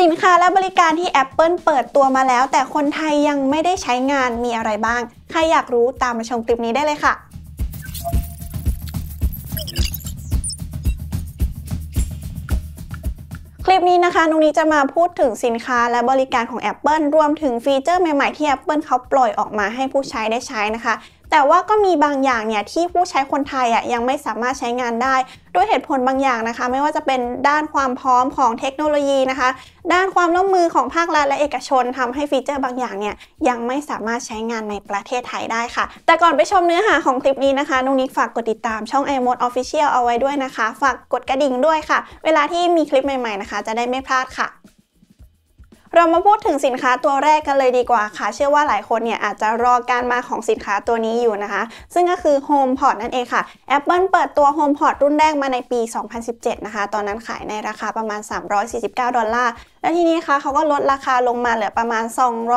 สินค้าและบริการที่ Apple เปิดตัวมาแล้ว แต่คนไทยยังไม่ได้ใช้งานมีอะไรบ้าง ใครอยากรู้ตามมาชมคลิปนี้ได้เลยค่ะ คลิปนี้นะคะนุงนี้จะมาพูดถึงสินค้าและบริการของ Apple รวมถึงฟีเจอร์ใหม่ๆที่ Apple เขาปล่อยออกมาให้ผู้ใช้ได้ใช้นะคะแต่ว่าก็มีบางอย่างเนี่ยที่ผู้ใช้คนไทยอ่ะยังไม่สามารถใช้งานได้ ด้วยเหตุผลบางอย่างนะคะ ไม่ว่าจะเป็นด้านความพร้อมของเทคโนโลยีนะคะ ด้านความร่วมมือของภาครัฐและเอกชน ทำให้ฟีเจอร์บางอย่างเนี่ยยังไม่สามารถใช้งานในประเทศไทยได้ค่ะ แต่ก่อนไปชมเนื้อหาของคลิปนี้นะคะนุ้งนิกฝากกดติดตามช่อง i m o d Official เอาไว้ด้วยนะคะ ฝากกดกระดิ่งด้วยค่ะ เวลาที่มีคลิปใหม่ๆนะคะ จะได้ไม่พลาดค่ะเรามาพูดถึงสินค้าตัวแรกกันเลยดีกว่าค่ะ เชื่อว่าหลายคนเนี่ยอาจจะรอการมาของสินค้าตัวนี้อยู่นะคะ ซึ่งก็คือ HomePod นั่นเองค่ะ Apple เปิดตัว HomePod รุ่นแรกมาในปี 2017 นะคะ ตอนนั้นขายในราคาประมาณ 349 ดอลลาร์และทีนี้ค่ะเขาก็ลดราคาลงมาเหลือประมาณ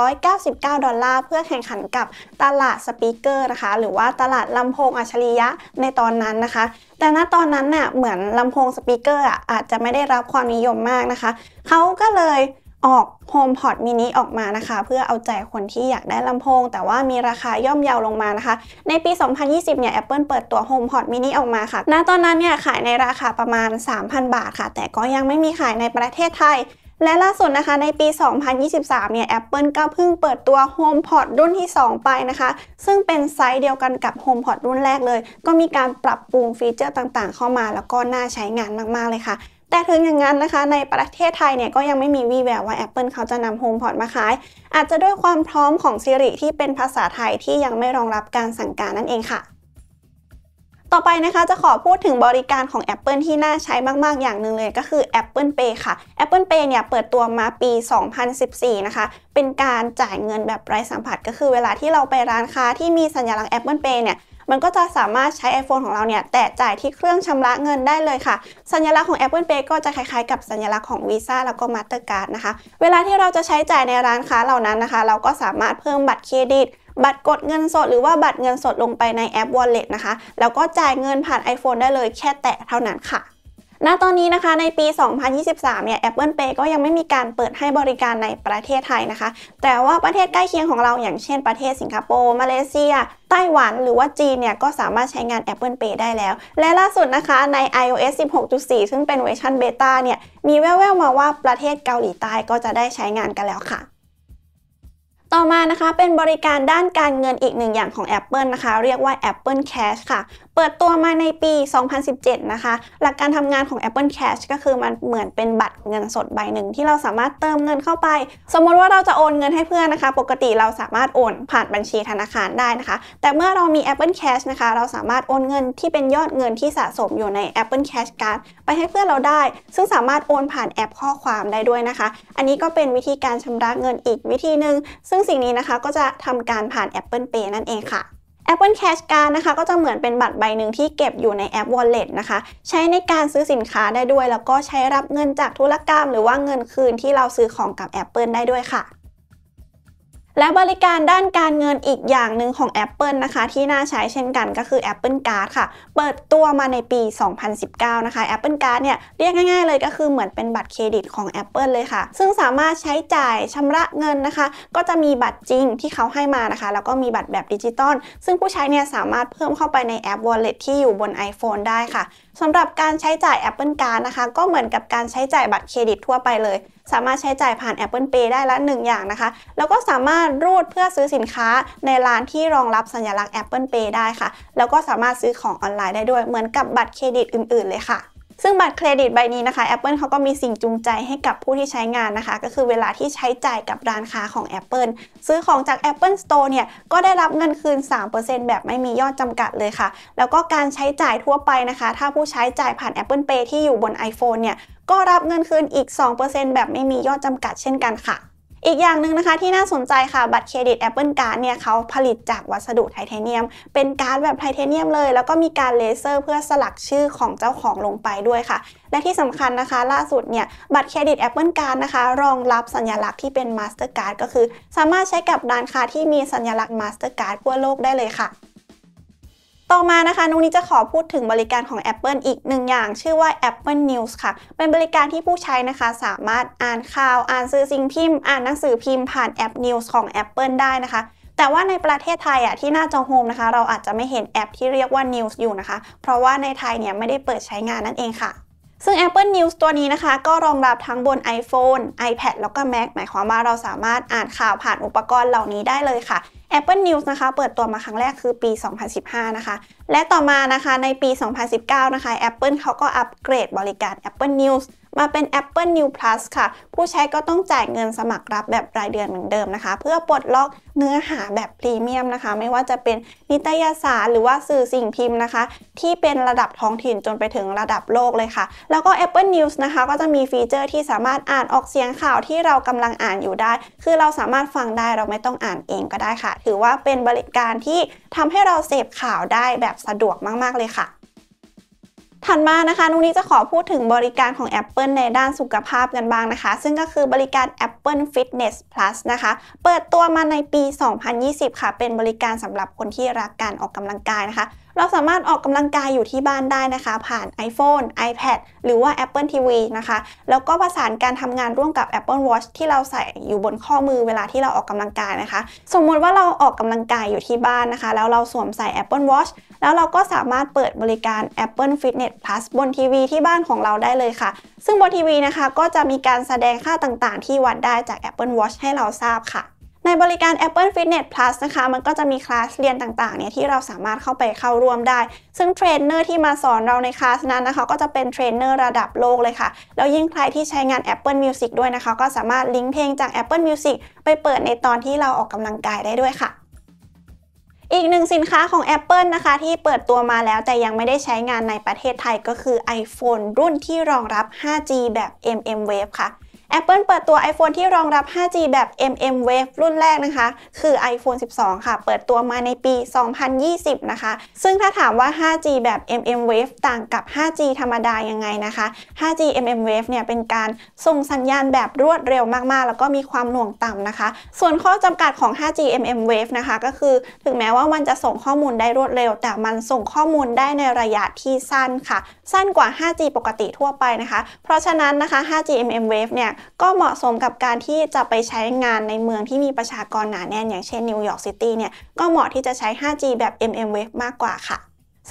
299 ดอลลาร์เพื่อแข่งขันกับตลาดสปีกเกอร์นะคะ หรือว่าตลาดลำโพงอัจฉริยะในตอนนั้นนะคะ แต่ณตอนนั้นน่ะเหมือนลำโพงสปีกเกอร์อาจจะไม่ได้รับความนิยมมากนะคะเขาก็เลยออก HomePod mini ออกมานะคะ เพื่อเอาใจคนที่อยากได้ลำโพง แต่ว่ามีราคาย่อมเยาวลงมานะคะ ในปี 2020 เนี่ย Apple เปิดตัว HomePod mini ออกมาค่ะณตอนนั้นเนี่ย ขายในราคาประมาณ 3,000 บาทค่ะ แต่ก็ยังไม่มีขายในประเทศไทย และล่าสุดนะคะในปี 2023 เนี่ย Apple ก็เพิ่งเปิดตัว HomePod รุ่นที่ 2 ไปนะคะ ซึ่งเป็นไซส์เดียวกันกับ HomePod รุ่นแรกเลย ก็มีการปรับปรุงฟีเจอร์ต่างๆ เข้ามา แล้วก็น่าใช้งานมาก ๆเลยค่ะแต่ถึงอย่างนั้นนะคะในประเทศไทยเนี่ยก็ยังไม่มีวี่แววว่า Apple เขาจะนำโฮมพอดมาขาย อาจจะด้วยความพร้อมของ Siri ที่เป็นภาษาไทยที่ยังไม่รองรับการสั่งการนั่นเองค่ะ ต่อไปนะคะจะขอพูดถึงบริการของ Apple ที่น่าใช้มาก ๆ อย่างหนึ่งเลยก็คือ Apple Pay ค่ะ Apple Pay เนี่ยเปิดตัวมาปี 2014 นะคะ เป็นการจ่ายเงินแบบไร้สัมผัสก็คือเวลาที่เราไปร้านค้าที่มีสัญลักษณ์ Apple Pay เนี่ยมันก็จะสามารถใช้ iPhone ของเราเนี่ย แตะจ่ายที่เครื่องชำระเงินได้เลยค่ะ สัญลักษณ์ของ Apple Pay ก็จะคล้ายๆ กับสัญลักษณ์ของ Visa แล้วก็ Mastercard นะคะ เวลาที่เราจะใช้จ่ายในร้านค้าเหล่านั้นนะคะ เราก็สามารถเพิ่มบัตรเครดิต บัตรกดเงินสดหรือว่าบัตรเงินสดลงไปในแอป Wallet นะคะ แล้วก็จ่ายเงินผ่าน iPhone ได้เลยแค่แตะเท่านั้นค่ะณตอนนี้นะคะในปี 2023 เนี่ย Apple Pay ก็ยังไม่มีการเปิดให้บริการในประเทศไทยนะคะ แต่ว่าประเทศใกล้เคียงของเราอย่างเช่นประเทศสิงคโปร์มาเลเซียไต้หวัน หรือว่าจีนเนี่ยก็สามารถใช้งาน Apple Pay ได้แล้ว และล่าสุดนะคะใน iOS 16.4 ซึ่งเป็นเวอร์ชันเบต้าเนี่ย มีแว่วๆมาว่าประเทศเกาหลีใต้ก็จะได้ใช้งานกันแล้วค่ะต่อมานะคะเป็นบริการด้านการเงินอีกหนึ่งอย่างของ Apple นะคะเรียกว่า Apple Cash ค่ะ เปิดตัวมาในปี 2017 นะคะหลักการทำงานของ Apple Cash ก็คือมันเหมือนเป็นบัตรเงินสดใบหนึ่งที่เราสามารถเติมเงินเข้าไป สมมติว่าเราจะโอนเงินให้เพื่อนนะคะ ปกติเราสามารถโอนผ่านบัญชีธนาคารได้นะคะ แต่เมื่อเรามี Apple Cash นะคะเราสามารถโอนเงินที่เป็นยอดเงินที่สะสมอยู่ใน Apple Cash Card ไปให้เพื่อนเราได้ ซึ่งสามารถโอนผ่านแอปข้อความได้ด้วยนะคะ อันนี้ก็เป็นวิธีการชำระเงินอีกวิธีหนึ่งซึ่งงสิ่งนี้นะคะก็จะทำการผ่าน Apple Pay นั่นเองค่ะ Apple Cash Card นะคะก็จะเหมือนเป็นบัตรใบหนึ่งที่เก็บอยู่ในแอป Wallet นะคะใช้ในการซื้อสินค้าได้ด้วยแล้วก็ใช้รับเงินจากธุรกรรม หรือว่าเงินคืนที่เราซื้อของกับ Apple ได้ด้วยค่ะและบริการด้านการเงินอีกอย่างหนึ่งของ Apple นะคะที่น่าใช้เช่นกันก็คือ Apple Card ค่ะ เปิดตัวมาในปี 2019 นะคะ Apple Card เนี่ยเรียกง่ายๆเลยก็คือเหมือนเป็นบัตรเครดิตของ Apple เลยค่ะ ซึ่งสามารถใช้จ่ายชำระเงินนะคะ ก็จะมีบัตรจริงที่เขาให้มานะคะ แล้วก็มีบัตรแบบดิจิตอล ซึ่งผู้ใช้เนี่ยสามารถเพิ่มเข้าไปในแอป Wallet ที่อยู่บน iPhone ได้ค่ะสำหรับการใช้จ่าย Apple Card นะคะก็เหมือนกับการใช้จ่ายบัตรเครดิตทั่วไปเลยสามารถใช้จ่ายผ่าน Apple Pay ได้ละ1อย่างนะคะ แล้วก็สามารถรูดเพื่อซื้อสินค้าในร้านที่รองรับสัญลักษณ์ Apple Pay ได้ค่ะ แล้วก็สามารถซื้อของออนไลน์ได้ด้วยเหมือนกับบัตรเครดิตอื่นๆเลยค่ะซึ่งบัตรเครดิตใบนี้นะคะ Apple เขาก็มีสิ่งจูงใจให้กับผู้ที่ใช้งานนะคะ ก็คือเวลาที่ใช้จ่ายกับร้านค้าของ Apple ซื้อของจาก Apple Store เนี่ย ก็ได้รับเงินคืน 3%แบบไม่มียอดจำกัดเลยค่ะ แล้วก็การใช้จ่ายทั่วไปนะคะ ถ้าผู้ใช้จ่ายผ่าน Apple Pay ที่อยู่บน iPhone เนี่ยก็รับเงินคืนอีก 2%แบบไม่มียอดจำกัดเช่นกันค่ะอีกอย่างหนึ่งนะคะที่น่าสนใจค่ะบัตรเครดิต Apple Card เนี่ยเขาผลิตจากวัสดุไทเทเนียม เป็นการ์ดแบบไทเทเนียมเลย แล้วก็มีการเลเซอร์เพื่อสลักชื่อของเจ้าของลงไปด้วยค่ะ และที่สำคัญนะคะล่าสุดเนี่ยบัตรเครดิต Apple Card นะคะ รองรับสัญลักษณ์ที่เป็น Mastercard ก็คือสามารถใช้กับร้านค้าที่มีสัญลักษณ์ Mastercard ทั่วโลกได้เลยค่ะต่อมานะคะนุงนี้จะขอพูดถึงบริการของ Apple อีกหนึ่งอย่างชื่อว่า Apple News ค่ะ เป็นบริการที่ผู้ใช้นะคะสามารถอ่านข่าวอ่านซื้อสิ่งพิมพ์อ่านหนังสือพิมพ์ผ่านแอป News ของ Apple ได้นะคะ แต่ว่าในประเทศไทยอ่ะที่หน้าจอโฮมนะคะ เราอาจจะไม่เห็นแอปที่เรียกว่า News อยู่นะคะ เพราะว่าในไทยเนี่ยไม่ได้เปิดใช้งานนั่นเองค่ะซึ่ง Apple News ตัวนี้นะคะ ก็รองรับทั้งบน iPhone, iPad แล้วก็ Mac หมายความว่าเราสามารถอ่านข่าวผ่านอุปกรณ์เหล่านี้ได้เลยค่ะ Apple News นะคะเปิดตัวมาครั้งแรกคือปี 2015 นะคะ และต่อมานะคะในปี 2019 นะคะ Apple เขาก็อัปเกรดบริการ Apple News มาเป็น Apple New Plus ค่ะ ผู้ใช้ก็ต้องจ่ายเงินสมัครรับแบบรายเดือนเหมือนเดิมนะคะ เพื่อปลดล็อกเนื้อหาแบบพรีเมียมนะคะ ไม่ว่าจะเป็นนิตยสารหรือว่าสื่อสิ่งพิมพ์นะคะ ที่เป็นระดับท้องถิ่นจนไปถึงระดับโลกเลยค่ะ แล้วก็ Apple News นะคะ ก็จะมีฟีเจอร์ที่สามารถอ่านออกเสียงข่าวที่เรากำลังอ่านอยู่ได้ คือเราสามารถฟังได้เราไม่ต้องอ่านเองก็ได้ค่ะ ถือว่าเป็นบริการที่ทำให้เราเสพข่าวได้แบบสะดวกมากๆเลยค่ะถัดมานะคะนุ้งนี้จะขอพูดถึงบริการของ Apple ในด้านสุขภาพกันบ้างนะคะ ซึ่งก็คือบริการ Apple Fitness Plus นะคะ เปิดตัวมาในปี 2020 ค่ะ เป็นบริการสำหรับคนที่รักการออกกำลังกายนะคะ เราสามารถออกกำลังกายอยู่ที่บ้านได้นะคะ ผ่าน iPhone iPad หรือว่า Apple TV นะคะ แล้วก็ประสานการทำงานร่วมกับ Apple Watch ที่เราใส่อยู่บนข้อมือเวลาที่เราออกกำลังกายนะคะ สมมติว่าเราออกกำลังกายอยู่ที่บ้านนะคะ แล้วเราสวมใส่ Apple Watch แล้วเราก็สามารถเปิดบริการ Apple Fitness Plus บนทีวี ที่บ้านของเราได้เลยค่ะ ซึ่งบนทีวีนะคะก็จะมีการแสดงค่าต่างๆ ที่วัดได้จาก Apple Watch ให้เราทราบค่ะ ในบริการ Apple Fitness Plus นะคะมันก็จะมีคลาสเรียนต่างๆเนี่ยที่เราสามารถเข้าไปเข้าร่วมได้ ซึ่งเทรนเนอร์ที่มาสอนเราในคลาสนั้นนะคะก็จะเป็นเทรนเนอร์ระดับโลกเลยค่ะ แล้วยิ่งใครที่ใช้งาน Apple Music ด้วยนะคะ ก็สามารถลิงก์เพลงจาก Apple Music ไปเปิดในตอนที่เราออกกำลังกายได้ด้วยค่ะอีกหนึ่งสินค้าของ Apple นะคะ ที่เปิดตัวมาแล้วแต่ยังไม่ได้ใช้งานในประเทศไทยก็คือ iPhone รุ่นที่รองรับ 5G แบบ mmWave ค่ะ Apple เปิดตัว iPhone ที่รองรับ 5G แบบ MM Wave รุ่นแรกนะคะ คือ iPhone 12 ค่ะ เปิดตัวมาในปี 2020 นะคะ ซึ่งถ้าถามว่า 5G แบบ MM Wave ต่างกับ 5G ธรรมดายังไงนะคะ 5G MM Wave เนี่ย เป็นการส่งสัญญาณแบบรวดเร็วมากๆ แล้วก็มีความหน่วงต่ำนะคะ ส่วนข้อจำกัดของ 5G MM Wave นะคะ ก็คือถึงแม้ว่ามันจะส่งข้อมูลได้รวดเร็ว แต่มันส่งข้อมูลได้ในระยะที่สั้นค่ะ สั้นกว่า 5G ปกติทั่วไปนะคะ เพราะฉะนั้นนะคะ 5G MM Wave เนี่ยก็เหมาะสมกับการที่จะไปใช้งานในเมืองที่มีประชากรหนาแน่น อย่างเช่นนิวยอร์กซิตี้เนี่ยก็เหมาะที่จะใช้ 5G แบบ mmWave มากกว่าค่ะ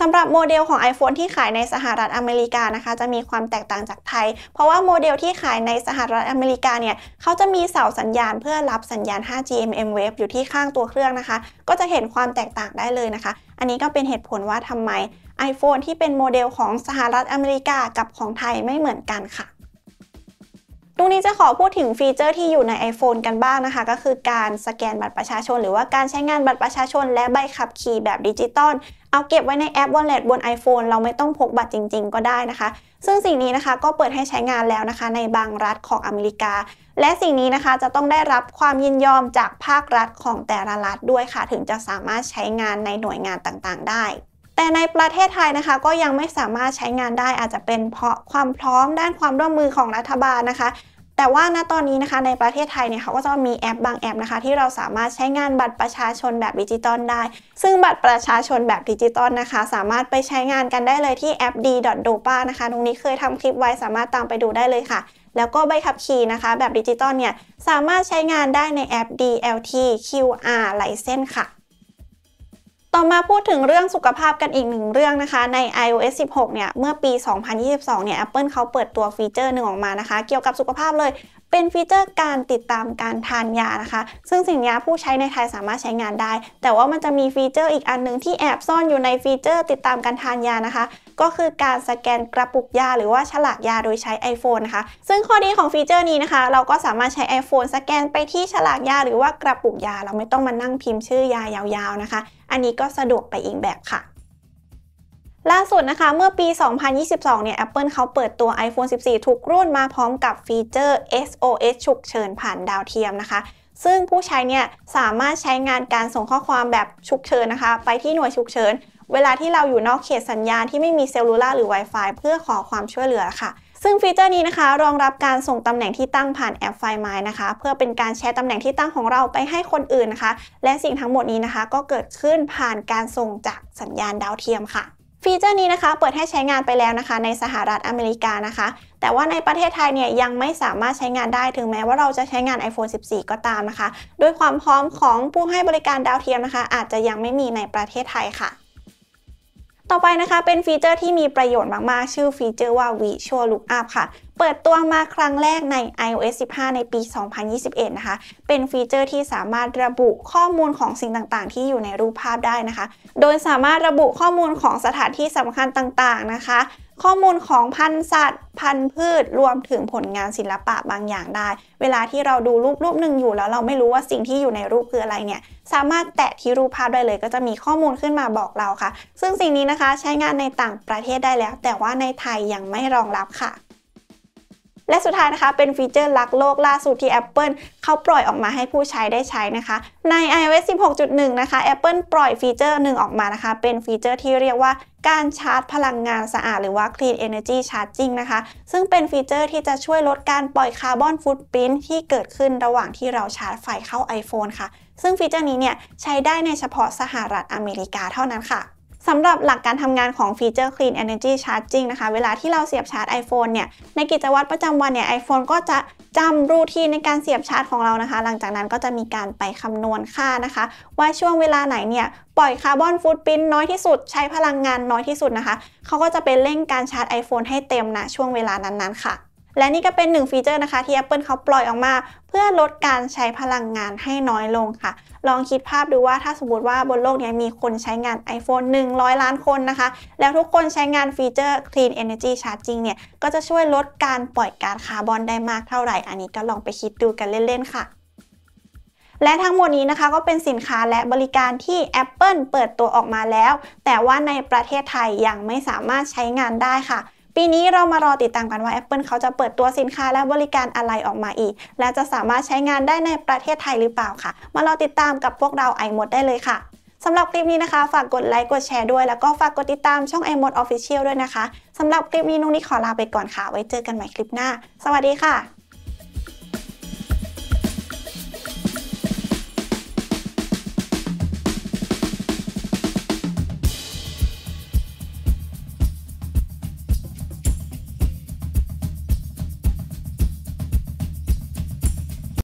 สำหรับโมเดลของ iPhone ที่ขายในสหรัฐอเมริกานะคะ จะมีความแตกต่างจากไทย เพราะว่าโมเดลที่ขายในสหรัฐอเมริกาเนี่ยเขาจะมีเสาสัญญาณเพื่อรับสัญญาณ 5G mm wave อยู่ที่ข้างตัวเครื่องนะคะ ก็จะเห็นความแตกต่างได้เลยนะคะ อันนี้ก็เป็นเหตุผลว่าทำไม iPhone ที่เป็นโมเดลของสหรัฐอเมริกากับของไทยไม่เหมือนกันค่ะตรงนี้จะขอพูดถึงฟีเจอร์ที่อยู่ใน iPhone กันบ้างนะคะ ก็คือการสแกนบัตรประชาชน หรือว่าการใช้งานบัตรประชาชนและใบขับขี่แบบดิจิตอลเอาเก็บไว้ในแอป Wallet บน iPhone เราไม่ต้องพกบัตรจริงๆ ก็ได้นะคะ ซึ่งสิ่งนี้นะคะก็เปิดให้ใช้งานแล้วนะคะในบางรัฐของอเมริกา และสิ่งนี้นะคะจะต้องได้รับความยินยอมจากภาครัฐของแต่ละรัฐด้วยค่ะ ถึงจะสามารถใช้งานในหน่วยงานต่างๆ ได้ แต่ในประเทศไทยนะคะ ก็ยังไม่สามารถใช้งานได้อาจจะเป็นเพราะความพร้อมด้านความร่วมมือของรัฐบาลนะคะแต่ว่าณตอนนี้นะคะในประเทศไทยเนี่ยเขาก็จะมีแอปบางแอปนะคะที่เราสามารถใช้งานบัตรประชาชนแบบดิจิตอลได้ ซึ่งบัตรประชาชนแบบดิจิตอลนะคะสามารถไปใช้งานกันได้เลยที่แอป d d o p a นะคะ ตรงนี้เคยทำคลิปไว้สามารถตามไปดูได้เลยค่ะ แล้วก็ใบขับขี่นะคะ แบบดิจิตอลเนี่ยสามารถใช้งานได้ในแอป DLT QR ไลเส้นค่ะต่อมาพูดถึงเรื่องสุขภาพกันอีกหนึ่งเรื่องนะคะ ใน iOS 16 เนี่ย เมื่อปี 2022 เนี่ย Apple เขาเปิดตัวฟีเจอร์หนึ่งออกมานะคะ เกี่ยวกับสุขภาพเลยเป็นฟีเจอร์การติดตามการทานยานะคะ ซึ่งสิ่งนี้ผู้ใช้ในไทยสามารถใช้งานได้ แต่ว่ามันจะมีฟีเจอร์อีกอันหนึ่งที่แอบซ่อนอยู่ในฟีเจอร์ติดตามการทานยานะคะ ก็คือการสแกนกระปุกยาหรือว่าฉลากยาโดยใช้ iPhone นะคะ ซึ่งข้อดีของฟีเจอร์นี้นะคะ เราก็สามารถใช้ iPhone สแกนไปที่ฉลากยาหรือว่ากระปุกยา เราไม่ต้องมานั่งพิมพ์ชื่อยายาว ๆนะคะ อันนี้ก็สะดวกไปอีกแบบค่ะล่าสุดนะคะ เมื่อปี 2022 เนี่ย Apple เขาเปิดตัว iPhone 14 ทุกรุ่นมาพร้อมกับฟีเจอร์ SOS ฉุกเฉินผ่านดาวเทียมนะคะ ซึ่งผู้ใช้เนี่ยสามารถใช้งานการส่งข้อความแบบฉุกเฉินนะคะ ไปที่หน่วยฉุกเฉิน เวลาที่เราอยู่นอกเขตสัญญาณที่ไม่มีเซลลูล่าหรือ Wi-Fi เพื่อขอความช่วยเหลือค่ะ ซึ่งฟีเจอร์นี้นะคะ รองรับการส่งตำแหน่งที่ตั้งผ่านแอปไฟไมนะคะเพื่อเป็นการแชร์ตำแหน่งที่ตั้งของเราไปให้คนอื่นนะคะ และสิ่งทั้งหมดนี้นะคะก็เกิดขึ้นผ่านการส่งจากสัญญาณดาวเทียมค่ะฟีเจอร์นี้นะคะเปิดให้ใช้งานไปแล้วนะคะในสหรัฐอเมริกานะคะ แต่ว่าในประเทศไทยเนี่ยยังไม่สามารถใช้งานได้ถึงแม้ว่าเราจะใช้งาน iPhone 14 ก็ตามนะคะ ด้วยความพร้อมของผู้ให้บริการดาวเทียมนะคะอาจจะยังไม่มีในประเทศไทยค่ะต่อไปนะคะ เป็นฟีเจอร์ที่มีประโยชน์มาก ๆ ชื่อฟีเจอร์ว่า Visual Lookup ค่ะ เปิดตัวมาครั้งแรกใน iOS 15 ในปี 2021 นะคะ เป็นฟีเจอร์ที่สามารถระบุข้อมูลของสิ่งต่างๆ ที่อยู่ในรูปภาพได้นะคะ โดยสามารถระบุข้อมูลของสถานที่สำคัญต่างๆนะคะข้อมูลของพันธุ์สัตว์พันธุ์พืช รวมถึงผลงานศิลปะบางอย่างได้ เวลาที่เราดูรูปรูปหนึ่งอยู่แล้วเราไม่รู้ว่าสิ่งที่อยู่ในรูปคืออะไรเนี่ยสามารถแตะที่รูปภาพได้เลย ก็จะมีข้อมูลขึ้นมาบอกเราค่ะ ซึ่งสิ่งนี้นะคะใช้งานในต่างประเทศได้แล้ว แต่ว่าในไทยยังไม่รองรับค่ะและสุดท้ายนะคะ เป็นฟีเจอร์ลักโลกล่าสุดที่ Apple เขาปล่อยออกมาให้ผู้ใช้ได้ใช้นะคะ ใน iOS 16.1 นะคะ Apple ปล่อยฟีเจอร์หนึ่งออกมานะคะ เป็นฟีเจอร์ที่เรียกว่าการชาร์จพลังงานสะอาดหรือว่า clean energy charging นะคะ ซึ่งเป็นฟีเจอร์ที่จะช่วยลดการปล่อยคาร์บอนฟุตปรินท์ที่เกิดขึ้นระหว่างที่เราชาร์จไฟเข้า iPhone ค่ะ ซึ่งฟีเจอร์นี้เนี่ยใช้ได้ในเฉพาะสหรัฐอเมริกาเท่านั้นค่ะสำหรับหลักการทำงานของฟีเจอร์ Clean Energy Charging นะคะเวลาที่เราเสียบชาร์จ iPhone เนี่ยในกิจวัตรประจำวันเนี่ย iPhone ก็จะจำรูทีในการเสียบชาร์จของเรานะคะ หลังจากนั้นก็จะมีการไปคำนวณค่านะคะ ว่าช่วงเวลาไหนเนี่ยปล่อยคาร์บอนฟุตพิ้นน้อยที่สุด ใช้พลังงานน้อยที่สุดนะคะ เขาก็จะเป็นเร่งการชาร์จ iPhone ให้เต็มนะ ช่วงเวลานั้นๆค่ะและนี่ก็เป็นหนึ่งฟีเจอร์นะคะที่ Apple เขาปล่อยออกมา เพื่อลดการใช้พลังงานให้น้อยลงค่ะ ลองคิดภาพดูว่าถ้าสมมติว่าบนโลกนี้มีคนใช้งาน iPhone 100 ล้านคนนะคะ แล้วทุกคนใช้งานฟีเจอร์ Clean Energy Charging เนี่ยก็จะช่วยลดการปล่อยก๊าซคาร์บอนได้มากเท่าไหร่อันนี้ก็ลองไปคิดดูกันเล่น ๆ ค่ะ และทั้งหมดนี้นะคะก็เป็นสินค้าและบริการที่ Apple เปิดตัวออกมาแล้ว แต่ว่าในประเทศไทยยังไม่สามารถใช้งานได้ค่ะปีนี้เรามารอติดตามกันว่า Apple เขาจะเปิดตัวสินค้าและบริการอะไรออกมาอีก และจะสามารถใช้งานได้ในประเทศไทยหรือเปล่าค่ะ มารอติดตามกับพวกเราไอหมดได้เลยค่ะสำหรับคลิปนี้นะคะฝากกดไลค์กดแชร์ด้วย แล้วก็ฝากกดติดตามช่อง i m o d Official ด้วยนะคะสำหรับคลิปนี้นุ้งนี่ขอลาไปก่อนค่ะ ไว้เจอกันใหม่คลิปหน้า สวัสดีค่ะ